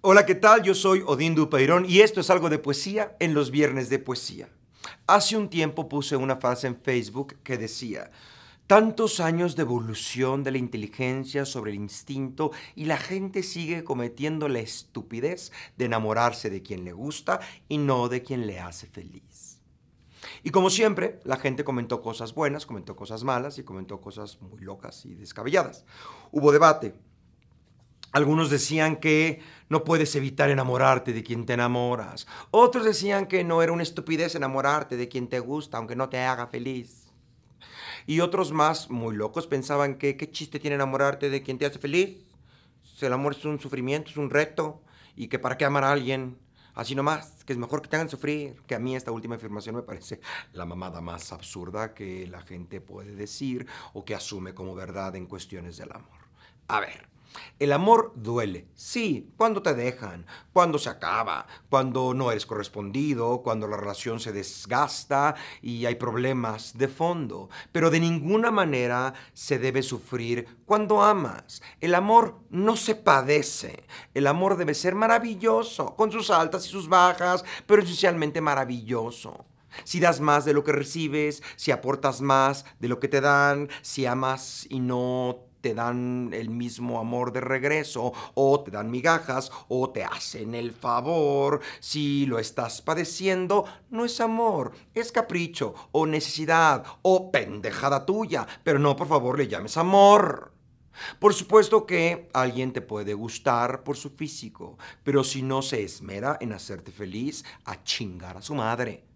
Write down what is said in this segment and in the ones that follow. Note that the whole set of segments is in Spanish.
Hola, ¿qué tal? Yo soy Odín Dupeirón y esto es algo de poesía en los viernes de poesía. Hace un tiempo puse una frase en Facebook que decía, tantos años de evolución de la inteligencia sobre el instinto y la gente sigue cometiendo la estupidez de enamorarse de quien le gusta y no de quien le hace feliz. Y como siempre, la gente comentó cosas buenas, comentó cosas malas y comentó cosas muy locas y descabelladas. Hubo debate, algunos decían que no puedes evitar enamorarte de quien te enamoras. Otros decían que no era una estupidez enamorarte de quien te gusta, aunque no te haga feliz. Y otros más, muy locos, pensaban que qué chiste tiene enamorarte de quien te hace feliz. Si el amor es un sufrimiento, es un reto, y que para qué amar a alguien. Así nomás, que es mejor que te hagan sufrir. Que a mí esta última afirmación me parece la mamada más absurda que la gente puede decir o que asume como verdad en cuestiones del amor. A ver, el amor duele, sí, cuando te dejan, cuando se acaba, cuando no eres correspondido, cuando la relación se desgasta y hay problemas de fondo. Pero de ninguna manera se debe sufrir cuando amas. El amor no se padece. El amor debe ser maravilloso, con sus altas y sus bajas, pero esencialmente maravilloso si das más de lo que recibes, si aportas más de lo que te dan, si amas y no te dan el mismo amor de regreso, o te dan migajas, o te hacen el favor. Si lo estás padeciendo, no es amor, es capricho, o necesidad, o pendejada tuya, pero no, por favor, le llames amor. Por supuesto que alguien te puede gustar por su físico, pero si no se esmera en hacerte feliz, a chingar a su madre.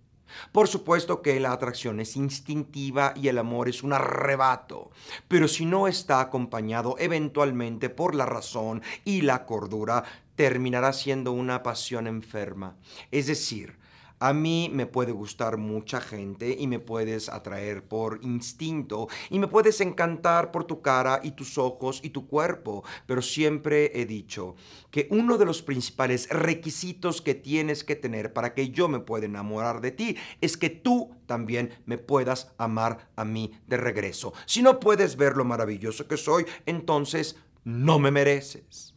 Por supuesto que la atracción es instintiva y el amor es un arrebato, pero si no está acompañado eventualmente por la razón y la cordura, terminará siendo una pasión enferma. Es decir, a mí me puede gustar mucha gente y me puedes atraer por instinto y me puedes encantar por tu cara y tus ojos y tu cuerpo, pero siempre he dicho que uno de los principales requisitos que tienes que tener para que yo me pueda enamorar de ti es que tú también me puedas amar a mí de regreso. Si no puedes ver lo maravilloso que soy, entonces no me mereces.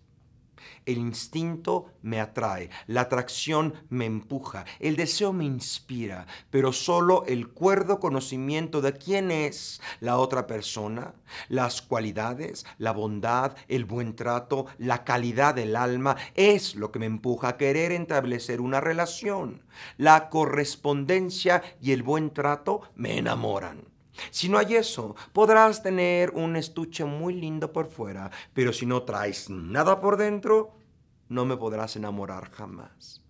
El instinto me atrae, la atracción me empuja, el deseo me inspira, pero solo el cuerdo conocimiento de quién es la otra persona, las cualidades, la bondad, el buen trato, la calidad del alma, es lo que me empuja a querer establecer una relación. La correspondencia y el buen trato me enamoran. Si no hay eso, podrás tener un estuche muy lindo por fuera, pero si no traes nada por dentro, no me podrás enamorar jamás.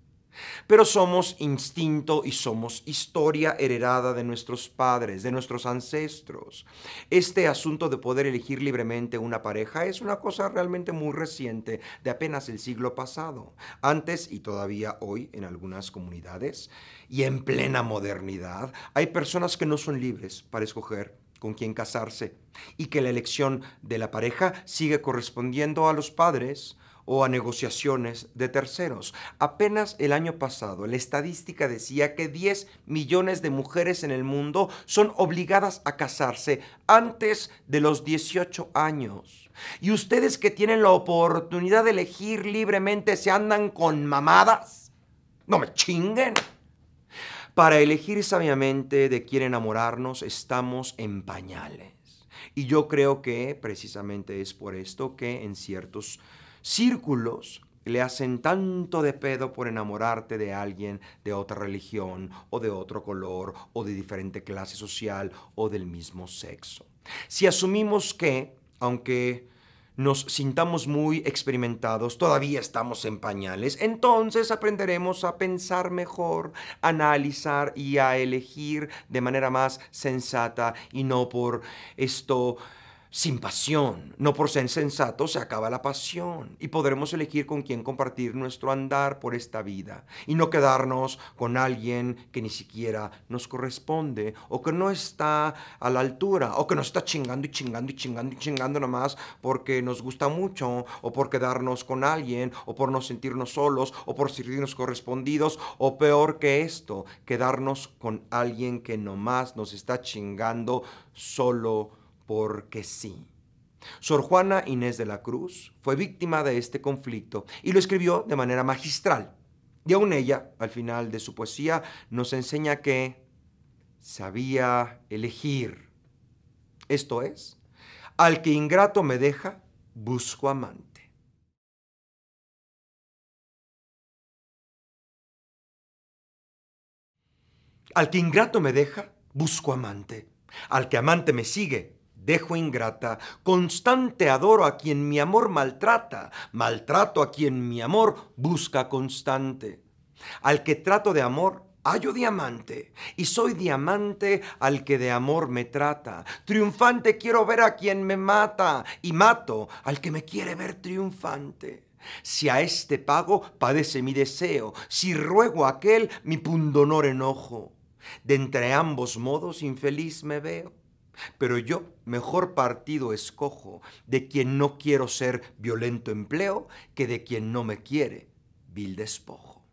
Pero somos instinto y somos historia heredada de nuestros padres, de nuestros ancestros. Este asunto de poder elegir libremente una pareja es una cosa realmente muy reciente, de apenas el siglo pasado, antes y todavía hoy en algunas comunidades y en plena modernidad, hay personas que no son libres para escoger con quién casarse y que la elección de la pareja sigue correspondiendo a los padres o a negociaciones de terceros. Apenas el año pasado, la estadística decía que 10 millones de mujeres en el mundo son obligadas a casarse antes de los 18 años. Y ustedes que tienen la oportunidad de elegir libremente se andan con mamadas. No me chinguen. Para elegir sabiamente de quién enamorarnos estamos en pañales. Y yo creo que precisamente es por esto que en ciertos círculos le hacen tanto de pedo por enamorarte de alguien de otra religión o de otro color o de diferente clase social o del mismo sexo. Si asumimos que, aunque nos sintamos muy experimentados, todavía estamos en pañales, entonces aprenderemos a pensar mejor, a analizar y a elegir de manera más sensata y no por esto sin pasión. No por ser insensato se acaba la pasión y podremos elegir con quién compartir nuestro andar por esta vida y no quedarnos con alguien que ni siquiera nos corresponde o que no está a la altura o que nos está chingando y chingando y chingando y chingando nomás porque nos gusta mucho o por quedarnos con alguien o por no sentirnos solos o por sentirnos correspondidos o peor que esto, quedarnos con alguien que nomás nos está chingando solo porque sí. Sor Juana Inés de la Cruz fue víctima de este conflicto y lo escribió de manera magistral. Y aún ella, al final de su poesía, nos enseña que sabía elegir. Esto es, al que ingrato me deja, busco amante. Al que ingrato me deja, busco amante. Al que amante me sigue, dejo ingrata, constante adoro a quien mi amor maltrata, maltrato a quien mi amor busca constante. Al que trato de amor, hallo diamante, y soy diamante al que de amor me trata. Triunfante quiero ver a quien me mata, y mato al que me quiere ver triunfante. Si a este pago, padece mi deseo, si ruego a aquel, mi pundonor enojo. De entre ambos modos infeliz me veo pero yo mejor partido escojo de quien no quiero ser violento empleo que de quien no me quiere vil despojo.